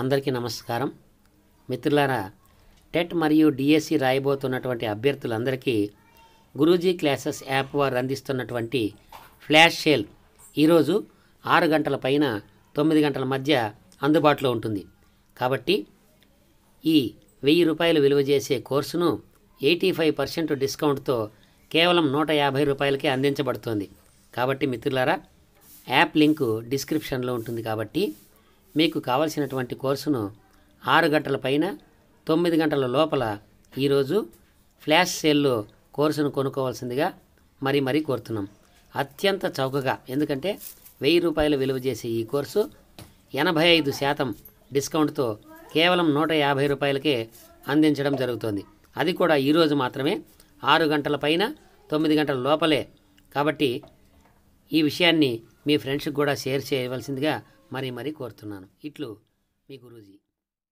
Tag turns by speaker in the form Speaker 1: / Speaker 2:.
Speaker 1: అందరికీ నమస్కారం మిత్రులారా టెట్ మరియు డిఎస్సి రాయబోతున్నటువంటి అభ్యర్థులందరికీ గురూజీ క్లాసెస్ యాప్ వారు అందిస్తున్నటువంటి ఫ్లాష్ సేల్ ఈరోజు ఆరు గంటల పైన తొమ్మిది గంటల మధ్య అందుబాటులో ఉంటుంది కాబట్టి ఈ వెయ్యి రూపాయలు విలువ చేసే కోర్సును ఎయిటీ ఫైవ్ పర్సెంట్ డిస్కౌంట్తో కేవలం నూట యాభై రూపాయలకే అందించబడుతోంది కాబట్టి మిత్రులారా యాప్ లింకు డిస్క్రిప్షన్లో ఉంటుంది కాబట్టి మీకు కావలసినటువంటి కోర్సును ఆరు గంటల పైన తొమ్మిది గంటల లోపల ఈరోజు ఫ్లాష్ సేల్లో కోర్సును కొనుక్కోవాల్సిందిగా మరి మరీ కోరుతున్నాం అత్యంత చౌకగా ఎందుకంటే వెయ్యి రూపాయలు విలువ చేసే ఈ కోర్సు ఎనభై ఐదు శాతం డిస్కౌంట్తో కేవలం నూట యాభై రూపాయలకే అందించడం జరుగుతోంది అది కూడా ఈరోజు మాత్రమే ఆరు గంటల పైన తొమ్మిది గంటల లోపలే కాబట్టి ఈ విషయాన్ని మీ ఫ్రెండ్స్కి కూడా షేర్ చేయవలసిందిగా మరీ మరీ కోరుతున్నాను
Speaker 2: ఇట్లు మీ గురూజీ